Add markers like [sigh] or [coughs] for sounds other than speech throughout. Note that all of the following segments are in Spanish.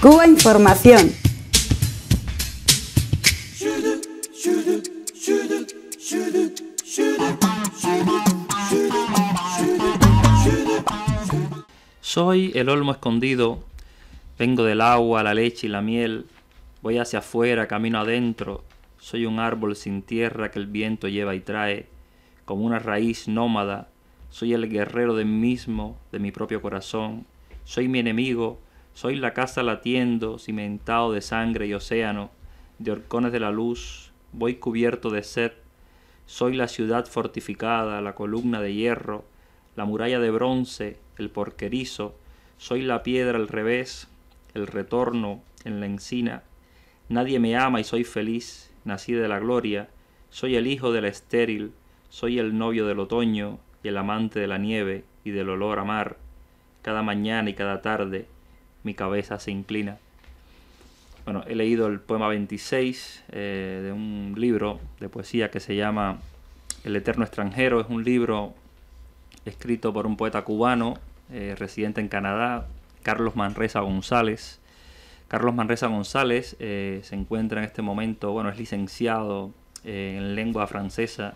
Cuba Información. Soy el olmo escondido, vengo del agua, la leche y la miel, voy hacia afuera, camino adentro, soy un árbol sin tierra que el viento lleva y trae, como una raíz nómada, soy el guerrero de mismo, de mi propio corazón, soy mi enemigo, soy la casa latiendo, cimentado de sangre y océano, de horcones de la luz, voy cubierto de sed. Soy la ciudad fortificada, la columna de hierro, la muralla de bronce, el porquerizo. Soy la piedra al revés, el retorno en la encina. Nadie me ama y soy feliz, nací de la gloria. Soy el hijo de la estéril, soy el novio del otoño y el amante de la nieve y del olor a mar. Cada mañana y cada tarde mi cabeza se inclina. Bueno, he leído el poema 26 eh, de un libro de poesía que se llama El Eterno Extranjero. Es un libro escrito por un poeta cubano eh, residente en Canadá, Carlos Manresa González. Carlos Manresa González eh, se encuentra en este momento, bueno, es licenciado en lengua francesa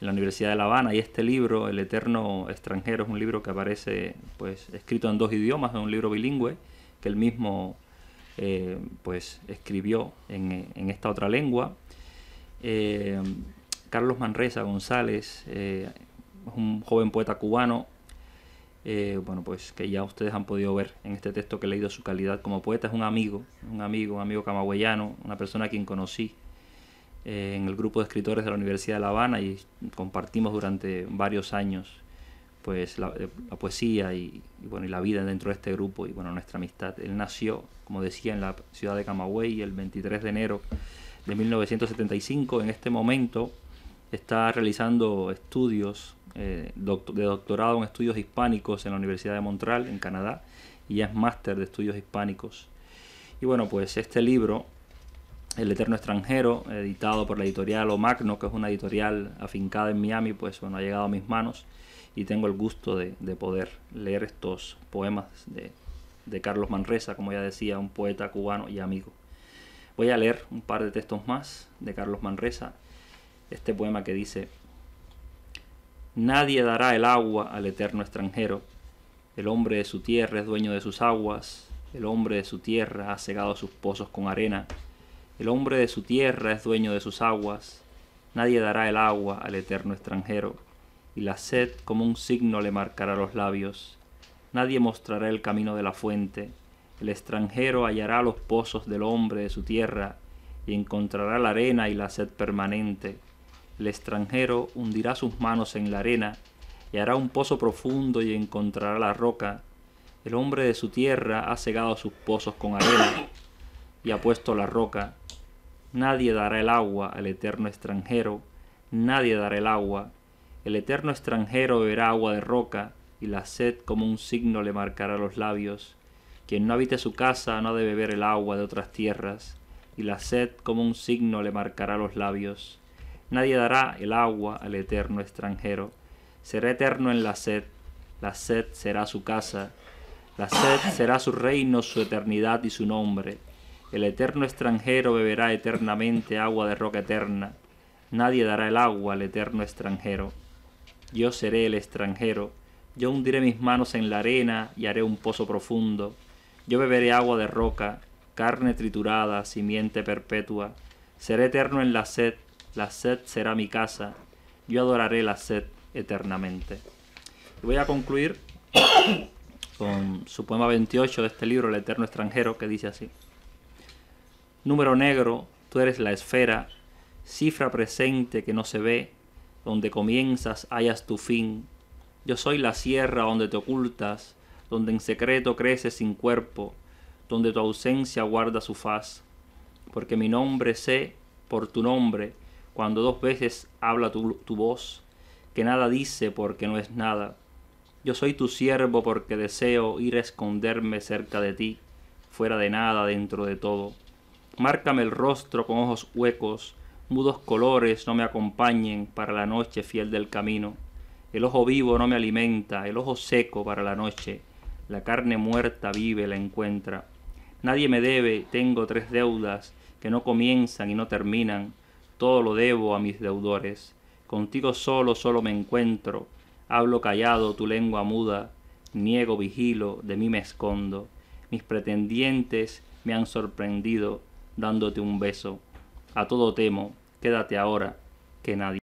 en la Universidad de La Habana y este libro, El Eterno Extranjero, es un libro que aparece pues escrito en dos idiomas, es un libro bilingüe que él mismo eh, pues escribió en, esta otra lengua. Eh, Carlos Manresa González eh, es un joven poeta cubano, bueno pues que ya ustedes han podido ver en este texto que he leído su calidad como poeta, es un amigo, un amigo, un amigo camagüeyano, una persona a quien conocí en el grupo de escritores de la Universidad de La Habana y compartimos durante varios años pues eh, la, poesía y, bueno, la vida dentro de este grupo y bueno, nuestra amistad. Él nació, como decía, en la ciudad de Camagüey el 23 de enero de 1975. En este momento está realizando estudios eh, de doctorado en estudios hispánicos en la Universidad de Montreal, en Canadá, y es máster de estudios hispánicos. Y bueno, pues este libro el Eterno Extranjero, editado por la editorial Omagno, que es una editorial afincada en Miami, pues bueno, ha llegado a mis manos y tengo el gusto de, poder leer estos poemas de, de Carlos Manresa, como ya decía, un poeta cubano y amigo. Voy a leer un par de textos más de Carlos Manresa, este poema que dice, Nadie dará el agua al eterno extranjero, el hombre de su tierra es dueño de sus aguas, el hombre de su tierra ha cegado sus pozos con arena, el hombre de su tierra es dueño de sus aguas, nadie dará el agua al eterno extranjero, y la sed como un signo le marcará los labios. Nadie mostrará el camino de la fuente, el extranjero hallará los pozos del hombre de su tierra, y encontrará la arena y la sed permanente. El extranjero hundirá sus manos en la arena, y hará un pozo profundo y encontrará la roca. El hombre de su tierra ha cegado sus pozos con arena, y ha puesto la roca Nadie dará el agua al eterno extranjero, nadie dará el agua. El eterno extranjero beberá agua de roca, y la sed como un signo le marcará los labios. Quien no habite su casa no debe beber el agua de otras tierras, y la sed como un signo le marcará los labios. Nadie dará el agua al eterno extranjero. Será eterno en la sed, la sed será su casa, la sed será su reino, su eternidad y su nombre. El eterno extranjero beberá eternamente agua de roca eterna. Nadie dará el agua al eterno extranjero. Yo seré el extranjero. Yo hundiré mis manos en la arena y haré un pozo profundo. Yo beberé agua de roca, carne triturada, simiente perpetua. Seré eterno en la sed, la sed será mi casa. Yo adoraré la sed eternamente. voy a concluir [coughs] con su poema 28 de este libro, El Eterno Extranjero, que dice así. Número negro, tú eres la esfera, cifra presente que no se ve, donde comienzas hallas tu fin. Yo soy la sierra donde te ocultas, donde en secreto creces sin cuerpo, donde tu ausencia guarda su faz. Porque mi nombre sé por tu nombre, cuando dos veces habla tu, voz, que nada dice porque no es nada. Yo soy tu siervo porque deseo ir a esconderme cerca de ti, fuera de nada, dentro de todo Márcame el rostro con ojos huecos, mudos colores no me acompañen para la noche fiel del camino. El ojo vivo no me alimenta, el ojo seco para la noche. La carne muerta vive la encuentra. Nadie me debe, tengo tres deudas que no comienzan y no terminan. Todo lo debo a mis deudores. Contigo solo, solo me encuentro. Hablo callado, tu lengua muda. Niego, vigilo, de mí me escondo. Mis pretendientes me han sorprendido dándote un beso. A todo temo, quédate ahora, que nadie.